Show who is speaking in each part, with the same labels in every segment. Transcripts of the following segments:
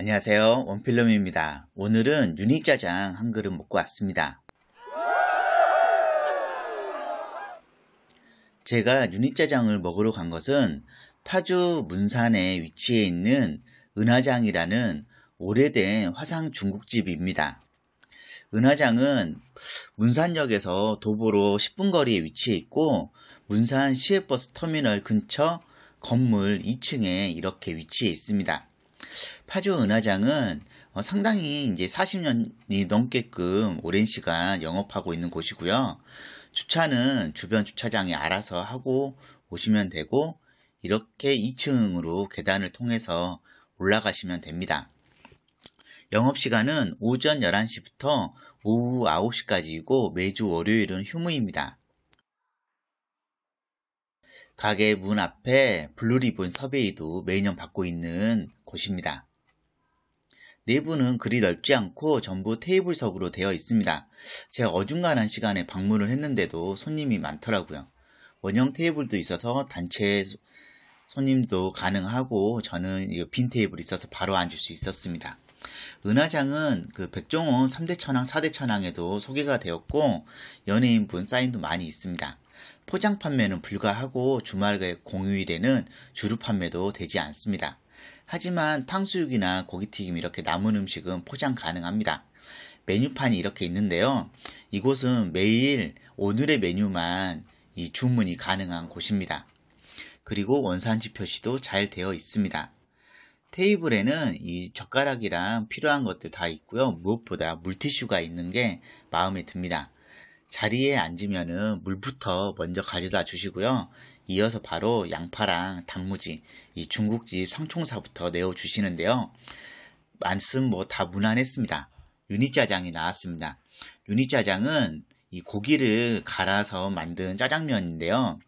Speaker 1: 안녕하세요. 원필름입니다. 오늘은 유닛짜장한 그릇 먹고 왔습니다. 제가 유닛짜장을 먹으러 간 것은 파주 문산에 위치해 있는 은하장이라는 오래된 화상 중국집입니다. 은하장은 문산역에서 도보로 10분 거리에 위치해 있고 문산 시외버스 터미널 근처 건물 2층에 이렇게 위치해 있습니다. 파주 은하장은 어, 상당히 이제 40년이 넘게끔 오랜 시간 영업하고 있는 곳이고요. 주차는 주변 주차장이 알아서 하고 오시면 되고 이렇게 2층으로 계단을 통해서 올라가시면 됩니다. 영업시간은 오전 11시부터 오후 9시까지이고 매주 월요일은 휴무입니다. 가게 문 앞에 블루리본 서베이도 매년 받고 있는 곳입니다. 내부는 네 그리 넓지 않고 전부 테이블석으로 되어 있습니다. 제가 어중간한 시간에 방문을 했는데도 손님이 많더라고요. 원형 테이블도 있어서 단체 손님도 가능하고 저는 빈 테이블 이 있어서 바로 앉을 수 있었습니다. 은하장은 그 백종원 3대 천왕, 4대 천왕에도 소개가 되었고 연예인분 사인도 많이 있습니다. 포장 판매는 불가하고 주말과 공휴일에는 주류 판매도 되지 않습니다. 하지만 탕수육이나 고기튀김 이렇게 남은 음식은 포장 가능합니다. 메뉴판이 이렇게 있는데요. 이곳은 매일 오늘의 메뉴만 이 주문이 가능한 곳입니다. 그리고 원산지 표시도 잘 되어 있습니다. 테이블에는 이 젓가락이랑 필요한 것들 다 있고요. 무엇보다 물티슈가 있는 게 마음에 듭니다. 자리에 앉으면은 물부터 먼저 가져다 주시고요. 이어서 바로 양파랑 단무지, 이 중국집 성총사부터 내어 주시는데요. 말씀 뭐다 무난했습니다. 유니짜장이 나왔습니다. 유니짜장은 이 고기를 갈아서 만든 짜장면인데요.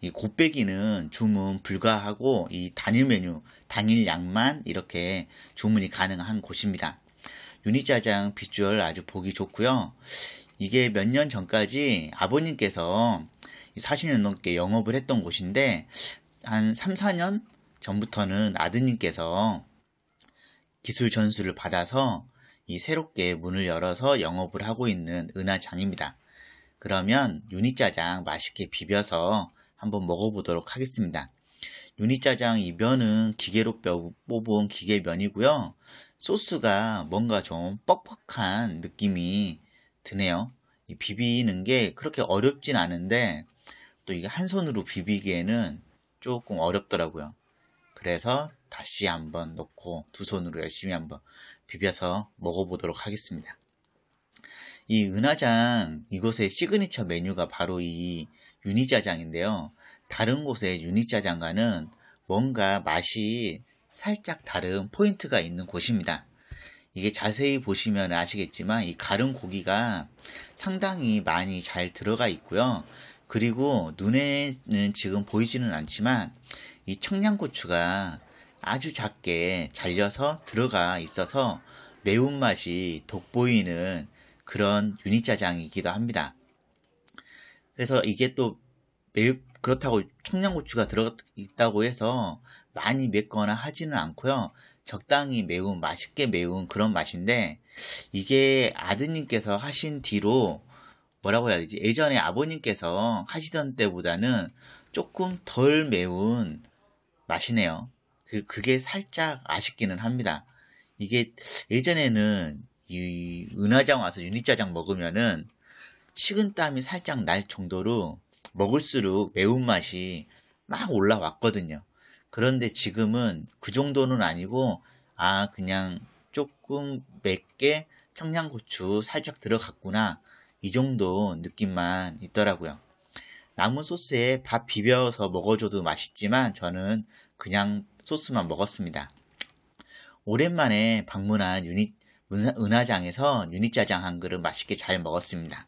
Speaker 1: 이 곱빼기는 주문 불가하고 이 단일 메뉴, 단일 양만 이렇게 주문이 가능한 곳입니다. 유니짜장 비주얼 아주 보기 좋고요. 이게 몇 년 전까지 아버님께서 40년 넘게 영업을 했던 곳인데 한 3, 4년 전부터는 아드님께서 기술 전수를 받아서 이 새롭게 문을 열어서 영업을 하고 있는 은하장입니다. 그러면 유니짜장 맛있게 비벼서 한번 먹어보도록 하겠습니다. 유니짜장 이 면은 기계로 뽑은 기계면이고요. 소스가 뭔가 좀 뻑뻑한 느낌이 드네요. 비비는 게 그렇게 어렵진 않은데 또 이게 한 손으로 비비기에는 조금 어렵더라고요. 그래서 다시 한번 넣고 두 손으로 열심히 한번 비벼서 먹어보도록 하겠습니다. 이 은하장 이곳의 시그니처 메뉴가 바로 이 유니짜장인데요. 다른 곳의 유니짜장과는 뭔가 맛이 살짝 다른 포인트가 있는 곳입니다. 이게 자세히 보시면 아시겠지만 이 가른 고기가 상당히 많이 잘 들어가 있고요. 그리고 눈에는 지금 보이지는 않지만 이 청양고추가 아주 작게 잘려서 들어가 있어서 매운맛이 돋보이는 그런 유니짜장이기도 합니다. 그래서 이게 또 매우 그렇다고 청양고추가 들어 있다고 해서 많이 맵거나 하지는 않고요. 적당히 매운, 맛있게 매운 그런 맛인데, 이게 아드님께서 하신 뒤로, 뭐라고 해야 되지? 예전에 아버님께서 하시던 때보다는 조금 덜 매운 맛이네요. 그, 그게 살짝 아쉽기는 합니다. 이게 예전에는 이은하장 와서 유니짜장 먹으면은 식은땀이 살짝 날 정도로 먹을수록 매운맛이 막 올라왔거든요. 그런데 지금은 그 정도는 아니고 아 그냥 조금 맵게 청양고추 살짝 들어갔구나 이 정도 느낌만 있더라고요. 남은 소스에 밥 비벼서 먹어줘도 맛있지만 저는 그냥 소스만 먹었습니다. 오랜만에 방문한 유닛, 은하장에서 유닛짜장 한 그릇 맛있게 잘 먹었습니다.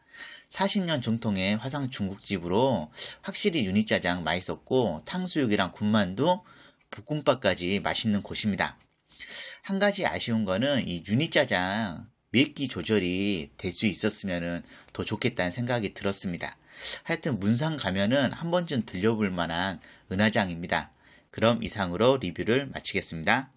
Speaker 1: 40년 전통의 화상 중국집으로 확실히 유니짜장 맛있었고 탕수육이랑 군만두, 볶음밥까지 맛있는 곳입니다. 한 가지 아쉬운 거는 이 유니짜장 맵기 조절이 될 수 있었으면 더 좋겠다는 생각이 들었습니다. 하여튼 문상 가면은 한 번쯤 들려볼 만한 은하장입니다. 그럼 이상으로 리뷰를 마치겠습니다.